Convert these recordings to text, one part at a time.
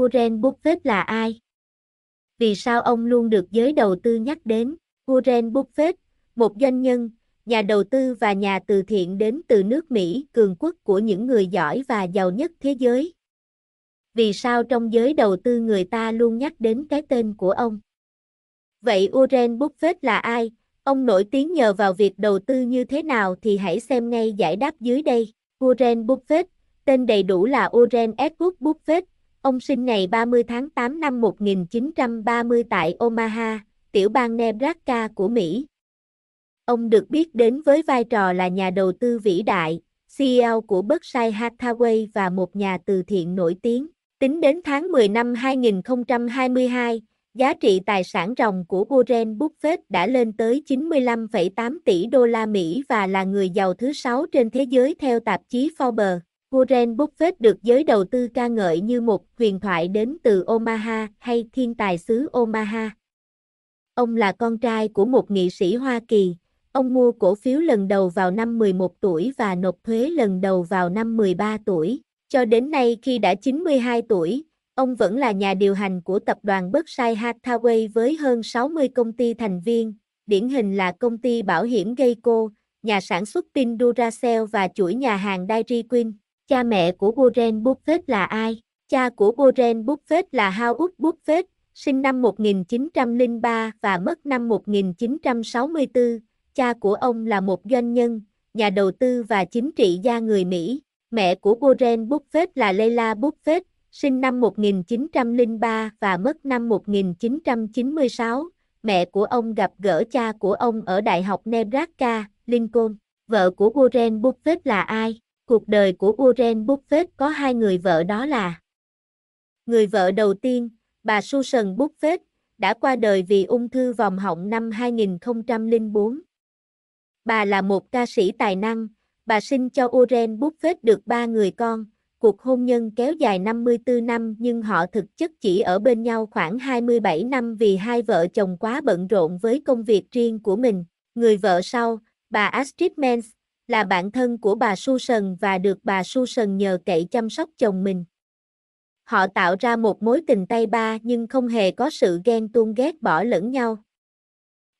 Warren Buffett là ai? Vì sao ông luôn được giới đầu tư nhắc đến? Warren Buffett, một doanh nhân, nhà đầu tư và nhà từ thiện đến từ nước Mỹ, cường quốc của những người giỏi và giàu nhất thế giới. Vì sao trong giới đầu tư người ta luôn nhắc đến cái tên của ông? Vậy Warren Buffett là ai? Ông nổi tiếng nhờ vào việc đầu tư như thế nào thì hãy xem ngay giải đáp dưới đây. Warren Buffett, tên đầy đủ là Warren Edward Buffett, Ông sinh ngày 30 tháng 8 năm 1930 tại Omaha, tiểu bang Nebraska của Mỹ. Ông được biết đến với vai trò là nhà đầu tư vĩ đại, CEO của Berkshire Hathaway và một nhà từ thiện nổi tiếng. Tính đến tháng 10 năm 2022, giá trị tài sản ròng của Warren Buffett đã lên tới 95,8 tỷ đô la Mỹ và là người giàu thứ sáu trên thế giới theo tạp chí Forbes. Warren Buffett được giới đầu tư ca ngợi như một huyền thoại đến từ Omaha hay thiên tài xứ Omaha. Ông là con trai của một nghị sĩ Hoa Kỳ. Ông mua cổ phiếu lần đầu vào năm 11 tuổi và nộp thuế lần đầu vào năm 13 tuổi. Cho đến nay khi đã 92 tuổi, ông vẫn là nhà điều hành của tập đoàn Berkshire Hathaway với hơn 60 công ty thành viên, điển hình là công ty bảo hiểm Geico, nhà sản xuất pin Duracell và chuỗi nhà hàng Dairy Queen. Cha mẹ của Warren Buffett là ai? Cha của Warren Buffett là Howard Buffett, sinh năm 1903 và mất năm 1964. Cha của ông là một doanh nhân, nhà đầu tư và chính trị gia người Mỹ. Mẹ của Warren Buffett là Leila Buffett, sinh năm 1903 và mất năm 1996. Mẹ của ông gặp gỡ cha của ông ở Đại học Nebraska, Lincoln. Vợ của Warren Buffett là ai? cuộc đời của Warren Buffett có hai người vợ đó là Người vợ đầu tiên, bà Susan Buffett, đã qua đời vì ung thư vòng họng năm 2004. Bà là một ca sĩ tài năng, bà sinh cho Warren Buffett được ba người con, cuộc hôn nhân kéo dài 54 năm nhưng họ thực chất chỉ ở bên nhau khoảng 27 năm vì hai vợ chồng quá bận rộn với công việc riêng của mình. Người vợ sau, bà Astrid Mens, là bạn thân của bà Su Sần và được bà Su Sần nhờ cậy chăm sóc chồng mình. Họ tạo ra một mối tình tay ba nhưng không hề có sự ghen tuông ghét bỏ lẫn nhau.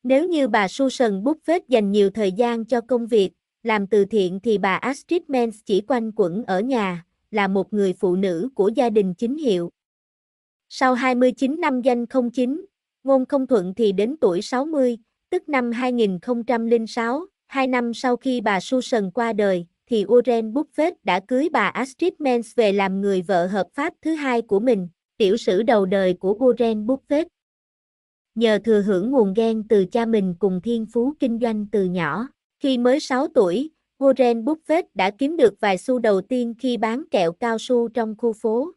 Nếu như bà Su Sần bút Buffett dành nhiều thời gian cho công việc, làm từ thiện thì bà Astrid Mens chỉ quanh quẩn ở nhà, là một người phụ nữ của gia đình chính hiệu. Sau 29 năm danh không chính, ngôn không thuận thì đến tuổi 60, tức năm 2006, Hai năm sau khi bà Susan qua đời, thì Warren Buffett đã cưới bà Astrid Mens về làm người vợ hợp pháp thứ hai của mình, tiểu sử đầu đời của Warren Buffett. Nhờ thừa hưởng nguồn gen từ cha mình cùng thiên phú kinh doanh từ nhỏ, khi mới 6 tuổi, Warren Buffett đã kiếm được vài xu đầu tiên khi bán kẹo cao su trong khu phố.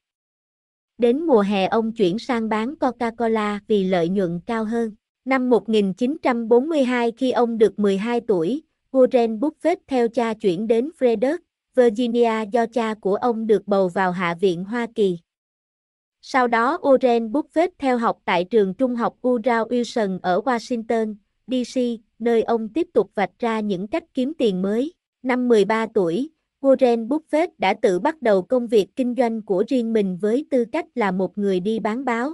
Đến mùa hè ông chuyển sang bán Coca-Cola vì lợi nhuận cao hơn. Năm 1942 khi ông được 12 tuổi, Warren Buffett theo cha chuyển đến Frederick, Virginia do cha của ông được bầu vào Hạ viện Hoa Kỳ. Sau đó Warren Buffett theo học tại trường trung học Woodrow Wilson ở Washington, D.C., nơi ông tiếp tục vạch ra những cách kiếm tiền mới. Năm 13 tuổi, Warren Buffett đã tự bắt đầu công việc kinh doanh của riêng mình với tư cách là một người đi bán báo.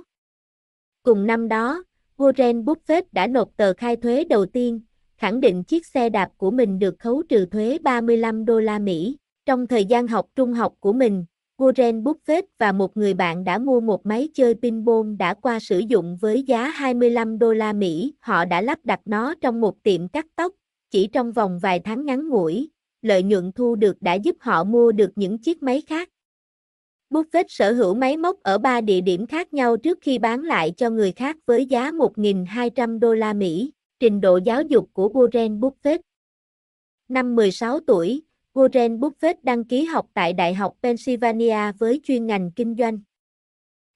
Cùng năm đó, Warren Buffett đã nộp tờ khai thuế đầu tiên, khẳng định chiếc xe đạp của mình được khấu trừ thuế 35 đô la Mỹ. Trong thời gian học trung học của mình, Warren Buffett và một người bạn đã mua một máy chơi pinball đã qua sử dụng với giá 25 đô la Mỹ. Họ đã lắp đặt nó trong một tiệm cắt tóc, chỉ trong vòng vài tháng ngắn ngủi, lợi nhuận thu được đã giúp họ mua được những chiếc máy khác. Buffett sở hữu máy móc ở ba địa điểm khác nhau trước khi bán lại cho người khác với giá 1.200 đô la Mỹ, trình độ giáo dục của Warren Buffett. Năm 16 tuổi, Warren Buffett đăng ký học tại Đại học Pennsylvania với chuyên ngành kinh doanh.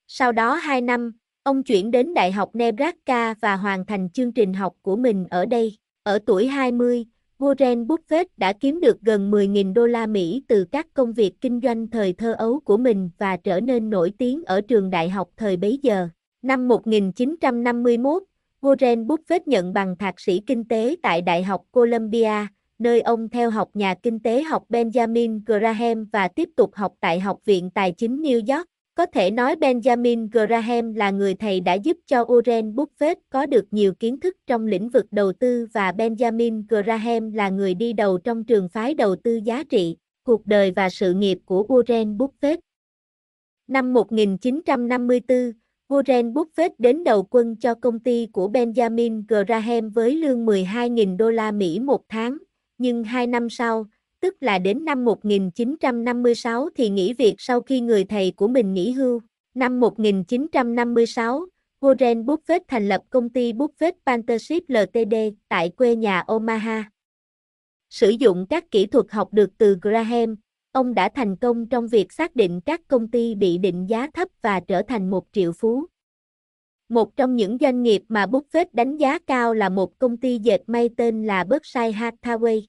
Sau đó 2 năm, ông chuyển đến Đại học Nebraska và hoàn thành chương trình học của mình ở đây. Ở tuổi 20, Warren Buffett đã kiếm được gần 10.000 đô la Mỹ từ các công việc kinh doanh thời thơ ấu của mình và trở nên nổi tiếng ở trường đại học thời bấy giờ. Năm 1951, Warren Buffett nhận bằng thạc sĩ kinh tế tại Đại học Columbia, nơi ông theo học nhà kinh tế học Benjamin Graham và tiếp tục học tại Học viện Tài chính New York. Có thể nói Benjamin Graham là người thầy đã giúp cho Warren Buffett có được nhiều kiến thức trong lĩnh vực đầu tư và Benjamin Graham là người đi đầu trong trường phái đầu tư giá trị, cuộc đời và sự nghiệp của Warren Buffett. Năm 1954, Warren Buffett đến đầu quân cho công ty của Benjamin Graham với lương 12.000 đô la Mỹ một tháng, nhưng hai năm sau, tức là đến năm 1956 thì nghỉ việc sau khi người thầy của mình nghỉ hưu. Năm 1956, Warren Buffett thành lập công ty Buffett Partnership Ltd tại quê nhà Omaha. Sử dụng các kỹ thuật học được từ Graham, ông đã thành công trong việc xác định các công ty bị định giá thấp và trở thành một triệu phú. Một trong những doanh nghiệp mà Buffett đánh giá cao là một công ty dệt may tên là Berkshire Hathaway.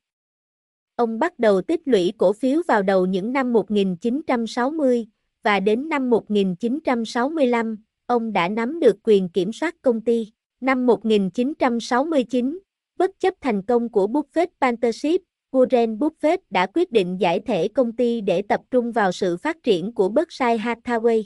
Ông bắt đầu tích lũy cổ phiếu vào đầu những năm 1960 và đến năm 1965, ông đã nắm được quyền kiểm soát công ty. Năm 1969, bất chấp thành công của Buffett Partnership, Warren Buffett đã quyết định giải thể công ty để tập trung vào sự phát triển của Berkshire Hathaway.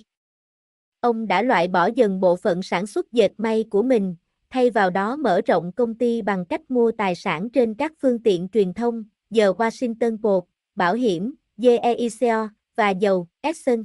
Ông đã loại bỏ dần bộ phận sản xuất dệt may của mình, thay vào đó mở rộng công ty bằng cách mua tài sản trên các phương tiện truyền thông, The Washington Post, Bảo hiểm, GEICO và dầu Exxon.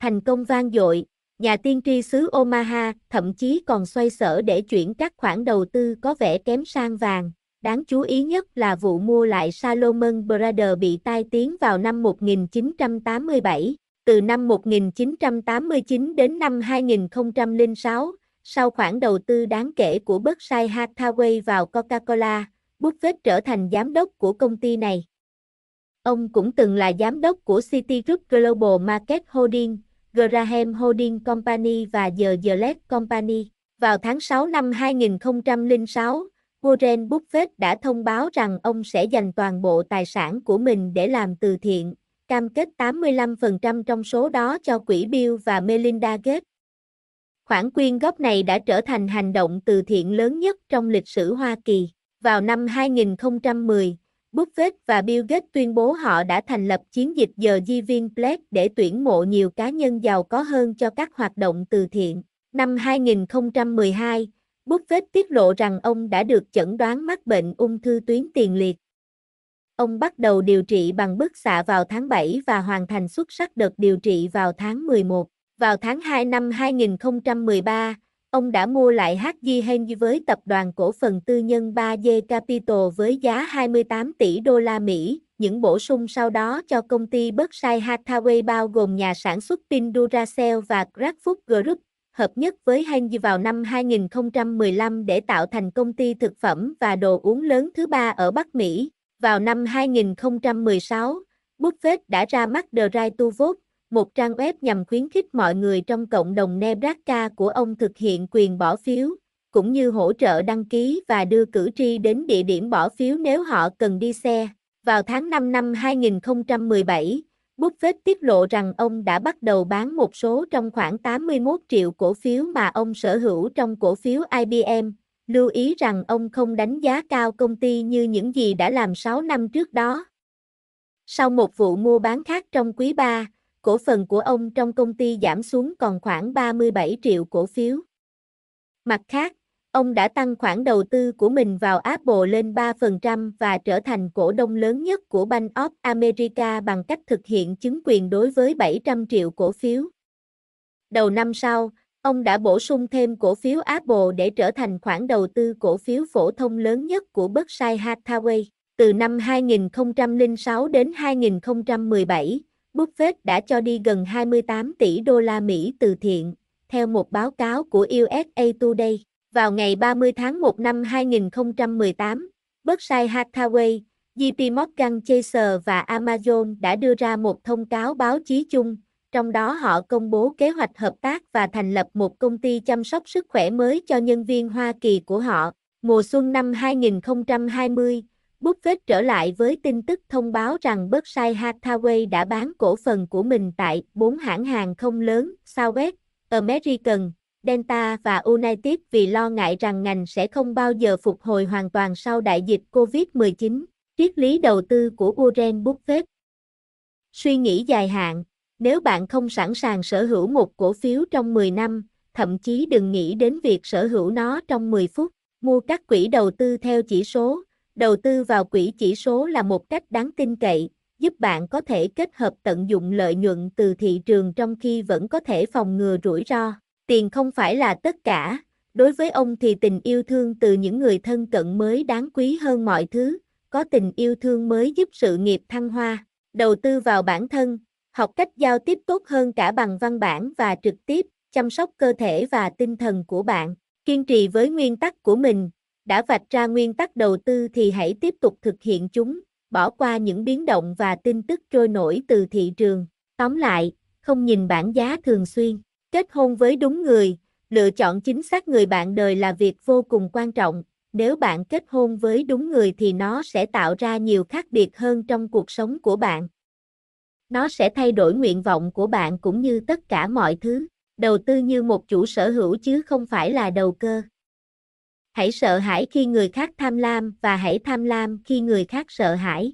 Thành công vang dội, nhà tiên tri xứ Omaha thậm chí còn xoay sở để chuyển các khoản đầu tư có vẻ kém sang vàng. Đáng chú ý nhất là vụ mua lại Salomon Brothers bị tai tiếng vào năm 1987. Từ năm 1989 đến năm 2006, sau khoản đầu tư đáng kể của Berkshire Hathaway vào Coca-Cola, Buffett trở thành giám đốc của công ty này. Ông cũng từng là giám đốc của Citigroup Global Market Holding, Graham Holding Company và The Gillette Company. Vào tháng 6 năm 2006, Warren Buffett đã thông báo rằng ông sẽ dành toàn bộ tài sản của mình để làm từ thiện, cam kết 85% trong số đó cho quỹ Bill và Melinda Gates. Khoản quyên góp này đã trở thành hành động từ thiện lớn nhất trong lịch sử Hoa Kỳ. Vào năm 2010, Buffett và Bill Gates tuyên bố họ đã thành lập chiến dịch giờ di viên Black để tuyển mộ nhiều cá nhân giàu có hơn cho các hoạt động từ thiện. Năm 2012, Buffett tiết lộ rằng ông đã được chẩn đoán mắc bệnh ung thư tuyến tiền liệt. Ông bắt đầu điều trị bằng bức xạ vào tháng 7 và hoàn thành xuất sắc đợt điều trị vào tháng 11. Vào tháng 2 năm 2013, Ông đã mua lại HG Henry với tập đoàn cổ phần tư nhân 3G Capital với giá 28 tỷ đô la Mỹ. Những bổ sung sau đó cho công ty Berkshire Hathaway bao gồm nhà sản xuất pin Duracell và Graphic Group, hợp nhất với Henry vào năm 2015 để tạo thành công ty thực phẩm và đồ uống lớn thứ ba ở Bắc Mỹ. Vào năm 2016, Buffett đã ra mắt The Right to Vote, một trang web nhằm khuyến khích mọi người trong cộng đồng Nebraska của ông thực hiện quyền bỏ phiếu, cũng như hỗ trợ đăng ký và đưa cử tri đến địa điểm bỏ phiếu nếu họ cần đi xe. Vào tháng 5 năm 2017, Buffett tiết lộ rằng ông đã bắt đầu bán một số trong khoảng 81 triệu cổ phiếu mà ông sở hữu trong cổ phiếu IBM. Lưu ý rằng ông không đánh giá cao công ty như những gì đã làm 6 năm trước đó. Sau một vụ mua bán khác trong quý 3, cổ phần của ông trong công ty giảm xuống còn khoảng 37 triệu cổ phiếu. Mặt khác, ông đã tăng khoản đầu tư của mình vào Apple lên 3% và trở thành cổ đông lớn nhất của Bank of America bằng cách thực hiện chứng quyền đối với 700 triệu cổ phiếu. Đầu năm sau, ông đã bổ sung thêm cổ phiếu Apple để trở thành khoản đầu tư cổ phiếu phổ thông lớn nhất của Berkshire Hathaway. Từ năm 2006 đến 2017, Buffett đã cho đi gần 28 tỷ đô la Mỹ từ thiện, theo một báo cáo của USA Today. Vào ngày 30 tháng 1 năm 2018, Berkshire Hathaway, JP Morgan Chase và Amazon đã đưa ra một thông cáo báo chí chung, trong đó họ công bố kế hoạch hợp tác và thành lập một công ty chăm sóc sức khỏe mới cho nhân viên Hoa Kỳ của họ. Mùa xuân năm 2020, Buffett trở lại với tin tức thông báo rằng Berkshire Hathaway đã bán cổ phần của mình tại bốn hãng hàng không lớn Southwest, American, Delta và United vì lo ngại rằng ngành sẽ không bao giờ phục hồi hoàn toàn sau đại dịch COVID-19. Triết lý đầu tư của Warren Buffett Suy nghĩ dài hạn, nếu bạn không sẵn sàng sở hữu một cổ phiếu trong 10 năm, thậm chí đừng nghĩ đến việc sở hữu nó trong 10 phút, mua các quỹ đầu tư theo chỉ số đầu tư vào quỹ chỉ số là một cách đáng tin cậy, giúp bạn có thể kết hợp tận dụng lợi nhuận từ thị trường trong khi vẫn có thể phòng ngừa rủi ro. Tiền không phải là tất cả, đối với ông thì tình yêu thương từ những người thân cận mới đáng quý hơn mọi thứ, có tình yêu thương mới giúp sự nghiệp thăng hoa. Đầu tư vào bản thân, học cách giao tiếp tốt hơn cả bằng văn bản và trực tiếp, chăm sóc cơ thể và tinh thần của bạn, kiên trì với nguyên tắc của mình đã vạch ra nguyên tắc đầu tư thì hãy tiếp tục thực hiện chúng, bỏ qua những biến động và tin tức trôi nổi từ thị trường. Tóm lại, không nhìn bảng giá thường xuyên, kết hôn với đúng người, lựa chọn chính xác người bạn đời là việc vô cùng quan trọng. Nếu bạn kết hôn với đúng người thì nó sẽ tạo ra nhiều khác biệt hơn trong cuộc sống của bạn. Nó sẽ thay đổi nguyện vọng của bạn cũng như tất cả mọi thứ. Đầu tư như một chủ sở hữu chứ không phải là đầu cơ hãy sợ hãi khi người khác tham lam và hãy tham lam khi người khác sợ hãi.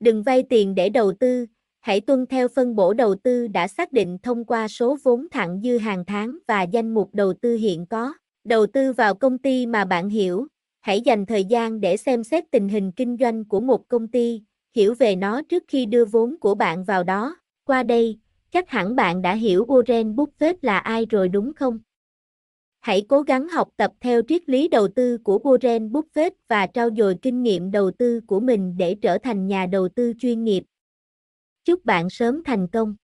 Đừng vay tiền để đầu tư, hãy tuân theo phân bổ đầu tư đã xác định thông qua số vốn thẳng dư hàng tháng và danh mục đầu tư hiện có. Đầu tư vào công ty mà bạn hiểu, hãy dành thời gian để xem xét tình hình kinh doanh của một công ty, hiểu về nó trước khi đưa vốn của bạn vào đó. Qua đây, chắc hẳn bạn đã hiểu Warren Buffett là ai rồi đúng không? Hãy cố gắng học tập theo triết lý đầu tư của Warren Buffett và trao dồi kinh nghiệm đầu tư của mình để trở thành nhà đầu tư chuyên nghiệp. Chúc bạn sớm thành công!